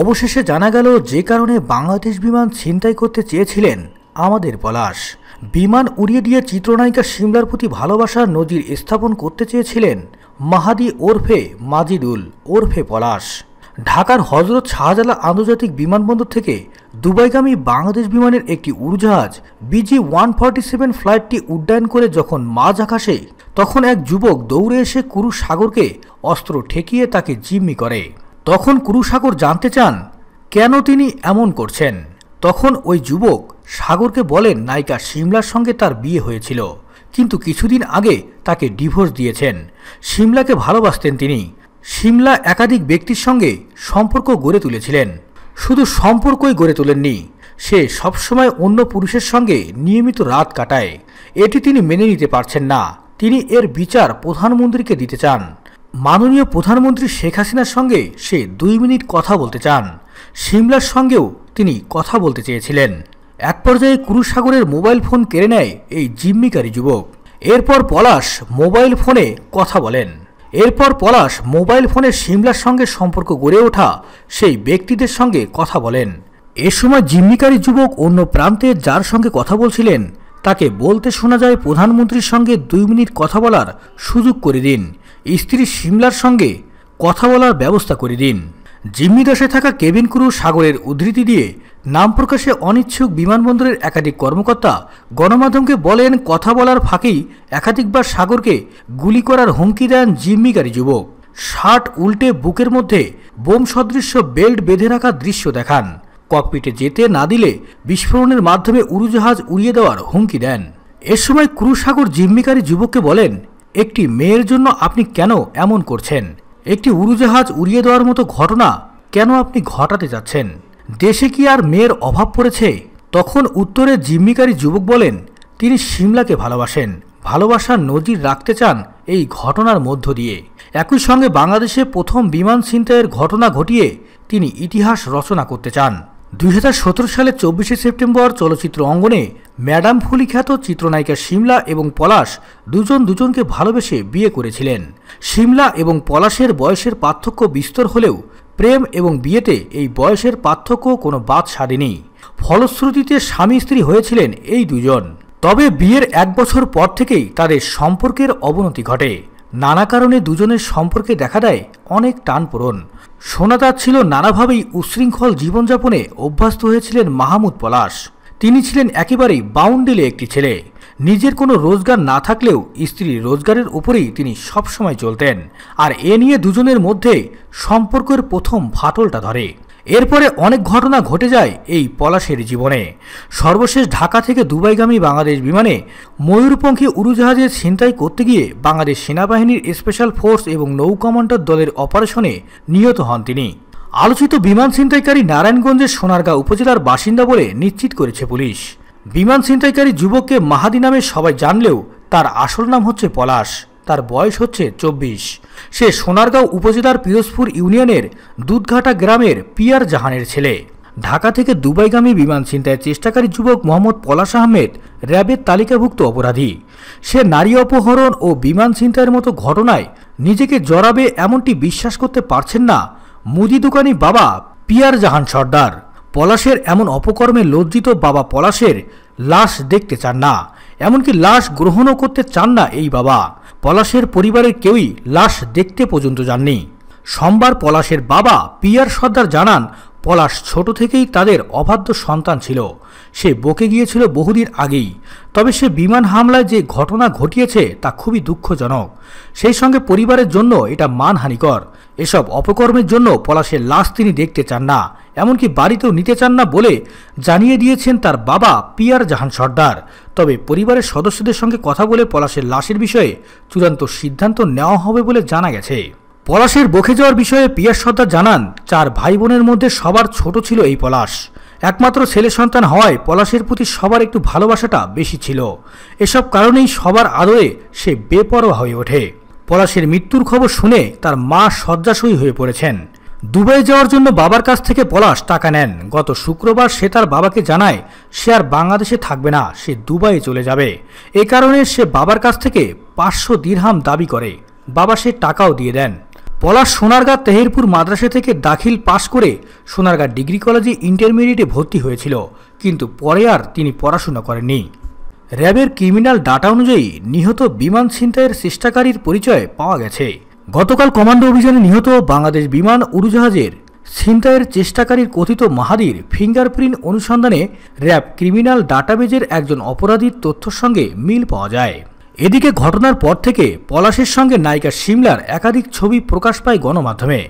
অবশেষে জানা গেল যে কারণে বাংলাদেশ বিমান ছিনতাই করতে চেয়েছিলেন আমাদের পলাশ বিমান উড়িয়ে দিয়ে চিত্রনায়িকা সিমলার প্রতি ভালোবাসার নজির স্থাপন করতে চেয়েছিলেন মাহাদি ওরফে মাজিদুল ওরফে পলাশ ঢাকার হজরত শাহজালা আন্তর্জাতিক বিমানবন্দর থেকে দুবাইগামী বাংলাদেশ বিমানের একটি উড়োজাহাজ বিজি ওয়ান ফর্টি সেভেন ফ্লাইটটি উড্ডয়ন করে যখন মাঝ আকাশে তখন এক যুবক দৌড়ে এসে কুরু সাগরকে অস্ত্র ঠেকিয়ে তাকে জিম্মি করে তখন কুরুসাগর জানতে চান কেন তিনি এমন করছেন তখন ওই যুবক সাগরকে বলেন নায়িকা সিমলার সঙ্গে তার বিয়ে হয়েছিল কিন্তু কিছুদিন আগে তাকে ডিভোর্স দিয়েছেন সিমলাকে ভালোবাসতেন তিনি সিমলা একাধিক ব্যক্তির সঙ্গে সম্পর্ক গড়ে তুলেছিলেন শুধু সম্পর্কই গড়ে তোলেননি সে সবসময় অন্য পুরুষের সঙ্গে নিয়মিত রাত কাটায় এটি তিনি মেনে নিতে পারছেন না তিনি এর বিচার প্রধানমন্ত্রীকে দিতে চান মাননীয় প্রধানমন্ত্রী শেখ হাসিনার সঙ্গে সে দুই মিনিট কথা বলতে চান সিমলার সঙ্গেও তিনি কথা বলতে চেয়েছিলেন এক পর্যায়ে কুরুসাগরের মোবাইল ফোন কেড়ে নেয় এই জিম্মিকারী যুবক এরপর পলাশ মোবাইল ফোনে কথা বলেন এরপর পলাশ মোবাইল ফোনে সিমলার সঙ্গে সম্পর্ক গড়ে ওঠা সেই ব্যক্তিদের সঙ্গে কথা বলেন এ সময় জিম্মিকারী যুবক অন্য প্রান্তে যার সঙ্গে কথা বলছিলেন তাকে বলতে শোনা যায় প্রধানমন্ত্রীর সঙ্গে দুই মিনিট কথা বলার সুযোগ করে দিন স্ত্রী সিমলার সঙ্গে কথা বলার ব্যবস্থা করে দিন দশে থাকা কেবিন ক্রু সাগরের উদ্ধৃতি দিয়ে নাম প্রকাশে অনিচ্ছুক বিমানবন্দরের একাধিক কর্মকর্তা গণমাধ্যমকে বলেন কথা বলার ফাঁকেই একাধিকবার সাগরকে গুলি করার হুমকি দেন জিম্মিকারী যুবক শার্ট উল্টে বুকের মধ্যে বোম সদৃশ্য বেল্ট বেঁধে রাখা দৃশ্য দেখান ককপিটে যেতে না দিলে বিস্ফোরণের মাধ্যমে উড়োজাহাজ উড়িয়ে দেওয়ার হুমকি দেন এ সময় ক্রু সাগর জিম্মিকারী যুবককে বলেন একটি মেয়ের জন্য আপনি কেন এমন করছেন একটি উড়োজাহাজ উড়িয়ে দেওয়ার মতো ঘটনা কেন আপনি ঘটাতে যাচ্ছেন দেশে কি আর মেয়ের অভাব পড়েছে তখন উত্তরে জিম্মিকারী যুবক বলেন তিনি সিমলাকে ভালোবাসেন ভালোবাসার নজির রাখতে চান এই ঘটনার মধ্য দিয়ে একই সঙ্গে বাংলাদেশে প্রথম বিমান ছিনতাইয়ের ঘটনা ঘটিয়ে তিনি ইতিহাস রচনা করতে চান দুই সালে চব্বিশে সেপ্টেম্বর চলচ্চিত্র অঙ্গনে ম্যাডাম ফুলি খ্যাত চিত্রনায়িকা শিমলা এবং পলাশ দুজন দুজনকে ভালোবেসে বিয়ে করেছিলেন শিমলা এবং পলাশের বয়সের পার্থক্য বিস্তর হলেও প্রেম এবং বিয়েতে এই বয়সের পার্থক্য কোনো বাদ সারেনি ফলশ্রুতিতে স্বামী স্ত্রী হয়েছিলেন এই দুজন তবে বিয়ের এক বছর পর থেকেই তাদের সম্পর্কের অবনতি ঘটে নানা কারণে দুজনের সম্পর্কে দেখা দেয় অনেক টান পূরণ শোনা যাচ্ছিল নানাভাবেই উশৃঙ্খল জীবনযাপনে অভ্যস্ত হয়েছিলেন মাহমুদ পলাশ তিনি ছিলেন একেবারেই বাউন্ডিলে একটি ছেলে নিজের কোনো রোজগার না থাকলেও স্ত্রীর রোজগারের উপরেই তিনি সবসময় চলতেন আর এ নিয়ে দুজনের মধ্যে সম্পর্কের প্রথম ফাটলটা ধরে এরপরে অনেক ঘটনা ঘটে যায় এই পলাশের জীবনে সর্বশেষ ঢাকা থেকে দুবাইগামী বাংলাদেশ বিমানে ময়ূরপঙ্খী উড়োজাহাজের ছিনতাই করতে গিয়ে বাংলাদেশ সেনাবাহিনীর স্পেশাল ফোর্স এবং নৌ কমান্ডার দলের অপারেশনে নিহত হন তিনি আলোচিত বিমান ছিনতাইকারী নারায়ণগঞ্জের সোনারগাঁ উপজেলার বাসিন্দা বলে নিশ্চিত করেছে পুলিশ বিমান ছিনতাইকারী যুবককে মাহাদি নামে সবাই জানলেও তার আসল নাম হচ্ছে পলাশ তার বয়স হচ্ছে চব্বিশ সে সোনারগাঁও উপজেলার পিরোজপুর ইউনিয়নের দুধঘাটা গ্রামের পিয়ার জাহানের ছেলে ঢাকা থেকে দুবাইগামী বিমান ছিনতাইয়ের চেষ্টাকারী যুবক মোহাম্মদ পলাশ আহমেদ র্যাবের তালিকাভুক্ত অপরাধী সে নারী অপহরণ ও বিমান ছিনতাইয়ের মতো ঘটনায় নিজেকে জড়াবে এমনটি বিশ্বাস করতে পারছেন না মুদি দোকানি বাবা পিয়ার জাহান সর্দার পলাশের এমন অপকর্মে লজ্জিত বাবা পলাশের লাশ দেখতে চান না এমনকি লাশ গ্রহণও করতে চান না এই বাবা পলাশের পরিবারের কেউই লাশ দেখতে পর্যন্ত যাননি সোমবার পলাশের বাবা পিয়ার সর্দার জানান পলাশ ছোট থেকেই তাদের অবাধ্য সন্তান ছিল সে বকে গিয়েছিল বহুদিন আগেই তবে সে বিমান হামলায় যে ঘটনা ঘটিয়েছে তা খুবই দুঃখজনক সেই সঙ্গে পরিবারের জন্য এটা মানহানিকর এসব অপকর্মের জন্য পলাশের লাশ তিনি দেখতে চান না এমনকি বাড়িতেও নিতে চান না বলে জানিয়ে দিয়েছেন তার বাবা পিয়ার জাহান সর্দার তবে পরিবারের সদস্যদের সঙ্গে কথা বলে পলাশের লাশের বিষয়ে চূড়ান্ত সিদ্ধান্ত নেওয়া হবে বলে জানা গেছে পলাশের বকে যাওয়ার বিষয়ে পিয়ার সর্দার জানান চার ভাই বোনের মধ্যে সবার ছোট ছিল এই পলাশ একমাত্র ছেলে সন্তান হওয়ায় পলাশের প্রতি সবার একটু ভালোবাসাটা বেশি ছিল এসব কারণেই সবার আদরে সে বেপরোয়া হয়ে ওঠে পলাশের মৃত্যুর খবর শুনে তার মা শয্যাশয়ী হয়ে পড়েছেন দুবাই যাওয়ার জন্য বাবার কাছ থেকে পলাশ টাকা নেন গত শুক্রবার সে তার বাবাকে জানায় সে আর বাংলাদেশে থাকবে না সে দুবাই চলে যাবে এ কারণে সে বাবার কাছ থেকে পাঁচশো দিরহাম দাবি করে বাবা সে টাকাও দিয়ে দেন পলাশ সোনারগাঁ তেহেরপুর মাদ্রাসা থেকে দাখিল পাশ করে সোনারগাঁ ডিগ্রি কলেজে ইন্টারমিডিয়েটে ভর্তি হয়েছিল কিন্তু পরে আর তিনি পড়াশোনা করেননি র্যাবের ক্রিমিনাল ডাটা অনুযায়ী নিহত বিমান ছিনতাইয়ের চেষ্টাকারীর পরিচয় পাওয়া গেছে গতকাল কমান্ডো অভিযানে নিহত বাংলাদেশ বিমান উড়োজাহাজের ছিনতাইয়ের চেষ্টাকারীর কথিত মাহাদির ফিঙ্গারপ্রিন্ট অনুসন্ধানে র্যাব ক্রিমিনাল ডাটাবেজের একজন অপরাধীর তথ্যর সঙ্গে মিল পাওয়া যায় এদিকে ঘটনার পর থেকে পলাশের সঙ্গে নায়িকা সিমলার একাধিক ছবি প্রকাশ পায় গণমাধ্যমে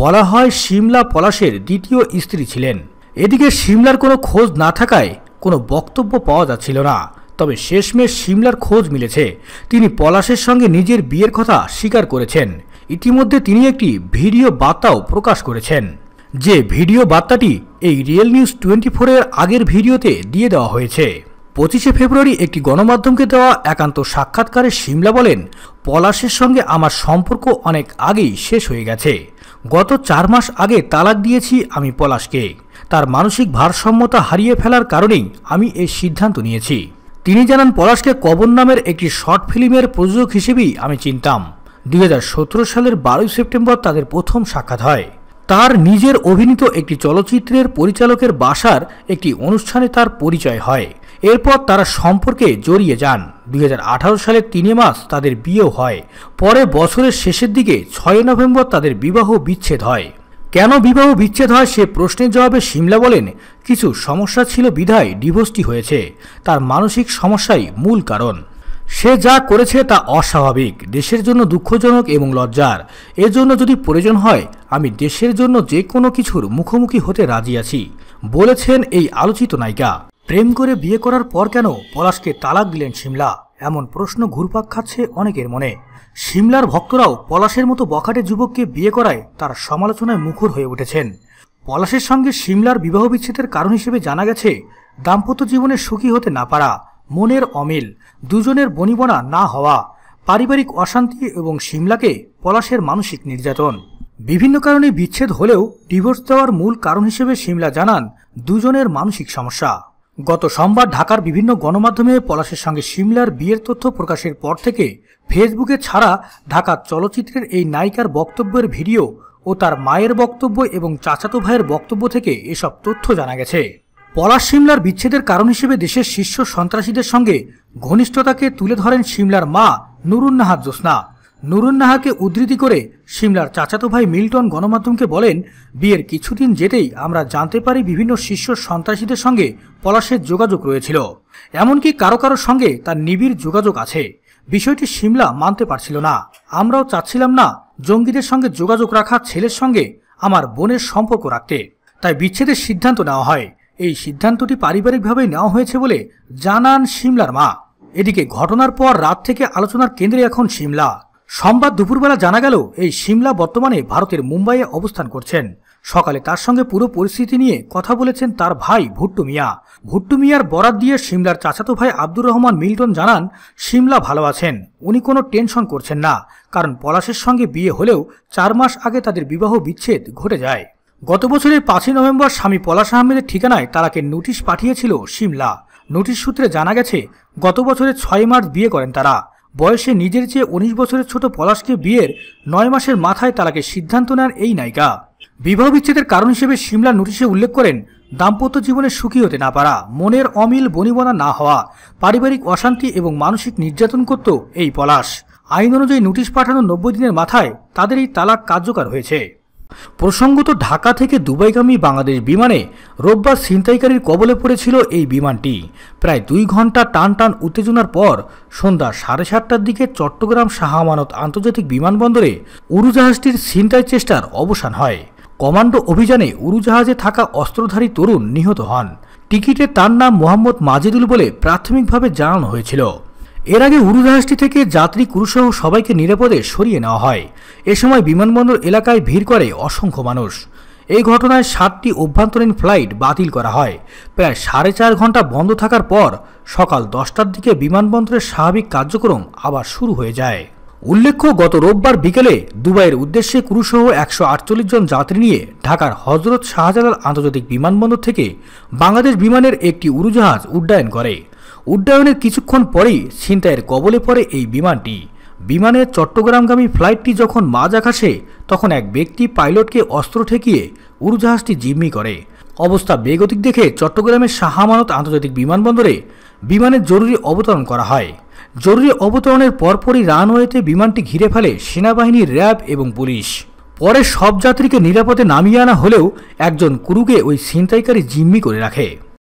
বলা হয় সিমলা পলাশের দ্বিতীয় স্ত্রী ছিলেন এদিকে সিমলার কোনো খোঁজ না থাকায় কোনো বক্তব্য পাওয়া যাচ্ছিল না তবে শেষমেশ সিমলার খোঁজ মিলেছে তিনি পলাশের সঙ্গে নিজের বিয়ের কথা স্বীকার করেছেন ইতিমধ্যে তিনি একটি ভিডিও বার্তাও প্রকাশ করেছেন যে ভিডিও বার্তাটি এই রিয়েল নিউজ টোয়েন্টি ফোরের আগের ভিডিওতে দিয়ে দেওয়া হয়েছে পঁচিশে ফেব্রুয়ারি একটি গণমাধ্যমকে দেওয়া একান্ত সাক্ষাৎকারে সিমলা বলেন পলাশের সঙ্গে আমার সম্পর্ক অনেক আগেই শেষ হয়ে গেছে গত চার মাস আগে তালাক দিয়েছি আমি পলাশকে তার মানসিক ভারসাম্যতা হারিয়ে ফেলার কারণেই আমি এই সিদ্ধান্ত নিয়েছি তিনি জানান পলাশকে কবর নামের একটি শর্ট ফিল্মের প্রযোজক হিসেবেই আমি চিনতাম দুই সালের বারোই সেপ্টেম্বর তাদের প্রথম সাক্ষাৎ হয় তার নিজের অভিনীত একটি চলচ্চিত্রের পরিচালকের বাসার একটি অনুষ্ঠানে তার পরিচয় হয় এরপর তারা সম্পর্কে জড়িয়ে যান দুই সালের তিনে মাস তাদের বিয়েও হয় পরে বছরের শেষের দিকে ছয় নভেম্বর তাদের বিবাহ বিচ্ছেদ হয় কেন বিবাহ বিচ্ছেদ হয় সে প্রশ্নের জবাবে সিমলা বলেন কিছু সমস্যা ছিল বিধায় ডিভোর্সটি হয়েছে তার মানসিক সমস্যাই মূল কারণ সে যা করেছে তা অস্বাভাবিক দেশের জন্য দুঃখজনক এবং লজ্জার এর জন্য যদি প্রয়োজন হয় আমি দেশের জন্য যে কোনো কিছুর মুখোমুখি হতে রাজি আছি বলেছেন এই আলোচিত নায়িকা প্রেম করে বিয়ে করার পর কেন পলাশকে তালাক দিলেন সিমলা এমন প্রশ্ন ঘুরপাক খাচ্ছে অনেকের মনে সিমলার ভক্তরাও পলাশের মতো বখাটে যুবককে বিয়ে করায় তার সমালোচনায় মুখর হয়ে উঠেছেন পলাশের সঙ্গে সিমলার বিবাহ বিচ্ছেদের কারণ হিসেবে জানা গেছে দাম্পত্য জীবনে সুখী হতে না পারা মনের অমিল দুজনের বনিবনা না হওয়া পারিবারিক অশান্তি এবং সিমলাকে পলাশের মানসিক নির্যাতন বিভিন্ন কারণে বিচ্ছেদ হলেও ডিভোর্স দেওয়ার মূল কারণ হিসেবে সিমলা জানান দুজনের মানসিক সমস্যা গত সোমবার ঢাকার বিভিন্ন গণমাধ্যমে পলাশের সঙ্গে সিমলার বিয়ের তথ্য প্রকাশের পর থেকে ফেসবুকে ছাড়া ঢাকার চলচ্চিত্রের এই নায়িকার বক্তব্যের ভিডিও ও তার মায়ের বক্তব্য এবং চাচাতো ভাইয়ের বক্তব্য থেকে এসব তথ্য জানা গেছে পলাশ সিমলার বিচ্ছেদের কারণ হিসেবে দেশের শীর্ষ সন্ত্রাসীদের সঙ্গে ঘনিষ্ঠতাকে তুলে ধরেন সিমলার মা নুরুন্নাহাত জোসনা নুরুন্নাহাকে উদ্ধৃতি করে সিমলার চাচাতো ভাই মিল্টন গণমাধ্যমকে বলেন বিয়ের কিছুদিন যেতেই আমরা জানতে পারি বিভিন্ন শীর্ষ সন্ত্রাসীদের সঙ্গে পলাশের যোগাযোগ রয়েছিল এমনকি কারো কারো সঙ্গে তার নিবিড় যোগাযোগ আছে বিষয়টি সিমলা মানতে পারছিল না আমরাও চাচ্ছিলাম না জঙ্গিদের সঙ্গে যোগাযোগ রাখা ছেলের সঙ্গে আমার বোনের সম্পর্ক রাখতে তাই বিচ্ছেদের সিদ্ধান্ত নেওয়া হয় এই সিদ্ধান্তটি পারিবারিকভাবে নেওয়া হয়েছে বলে জানান সিমলার মা এদিকে ঘটনার পর রাত থেকে আলোচনার কেন্দ্রে এখন সিমলা সোমবার দুপুরবেলা জানা গেল এই সিমলা বর্তমানে ভারতের মুম্বাইয়ে অবস্থান করছেন সকালে তার সঙ্গে পুরো পরিস্থিতি নিয়ে কথা বলেছেন তার ভাই ভুট্টু মিয়া ভুট্টু মিয়ার বরাত দিয়ে সিমলার চাচাতো ভাই আব্দুর রহমান মিল্টন জানান সিমলা ভালো আছেন উনি কোনো টেনশন করছেন না কারণ পলাশের সঙ্গে বিয়ে হলেও চার মাস আগে তাদের বিবাহ বিচ্ছেদ ঘটে যায় গত বছরের পাঁচই নভেম্বর স্বামী পলাশ আহমেদের ঠিকানায় তারাকে নোটিশ পাঠিয়েছিল সিমলা নোটিশ সূত্রে জানা গেছে গত বছরের ছয় মার্চ বিয়ে করেন তারা বয়সে নিজের চেয়ে উনিশ বছরের ছোট পলাশকে বিয়ের নয় মাসের মাথায় তালাকের সিদ্ধান্ত নেন এই নায়িকা বিবাহ বিচ্ছেদের কারণ হিসেবে সিমলা নোটিশে উল্লেখ করেন দাম্পত্য জীবনে সুখী হতে না পারা মনের অমিল বনিবনা না হওয়া পারিবারিক অশান্তি এবং মানসিক নির্যাতন করত এই পলাশ আইন অনুযায়ী নোটিশ পাঠানো নব্বই দিনের মাথায় তাদের এই তালাক কার্যকর হয়েছে প্রসঙ্গত ঢাকা থেকে দুবাইগামী বাংলাদেশ বিমানে রোববার ছিনতাইকারীর কবলে পড়েছিল এই বিমানটি প্রায় দুই ঘন্টা টান টান উত্তেজনার পর সন্ধ্যা সাড়ে সাতটার দিকে চট্টগ্রাম শাহমানত আন্তর্জাতিক বিমানবন্দরে উড়োজাহাজটির ছিনতাই চেষ্টার অবসান হয় কমান্ডো অভিযানে উড়োজাহাজে থাকা অস্ত্রধারী তরুণ নিহত হন টিকিটে তার নাম মোহাম্মদ মাজেদুল বলে প্রাথমিকভাবে জানানো হয়েছিল এর আগে উড়োজাহাজটি থেকে যাত্রী ক্রুসহ সবাইকে নিরাপদে সরিয়ে নেওয়া হয় এ সময় বিমানবন্দর এলাকায় ভিড় করে অসংখ্য মানুষ এই ঘটনায় সাতটি অভ্যন্তরীণ ফ্লাইট বাতিল করা হয় প্রায় সাড়ে চার ঘন্টা বন্ধ থাকার পর সকাল দশটার দিকে বিমানবন্দরের স্বাভাবিক কার্যক্রম আবার শুরু হয়ে যায় উল্লেখ্য গত রোববার বিকেলে দুবাইয়ের উদ্দেশ্যে ক্রুসহ একশো আটচল্লিশ জন যাত্রী নিয়ে ঢাকার হজরত শাহজালাল আন্তর্জাতিক বিমানবন্দর থেকে বাংলাদেশ বিমানের একটি উড়োজাহাজ উড্ডয়ন করে উড্ডয়নের কিছুক্ষণ পরেই ছিনতাইয়ের কবলে পড়ে এই বিমানটি বিমানের চট্টগ্রামগামী ফ্লাইটটি যখন মাঝ আকাশে তখন এক ব্যক্তি পাইলটকে অস্ত্র ঠেকিয়ে উড়োজাহাজটি জিম্মি করে অবস্থা বেগতিক দেখে চট্টগ্রামের শাহামানত আন্তর্জাতিক বিমানবন্দরে বিমানের জরুরি অবতরণ করা হয় জরুরি অবতরণের পরপরই রানওয়েতে বিমানটি ঘিরে ফেলে সেনাবাহিনী র্যাব এবং পুলিশ পরে সব যাত্রীকে নিরাপদে নামিয়ে আনা হলেও একজন কুরুকে ওই ছিনতাইকারী জিম্মি করে রাখে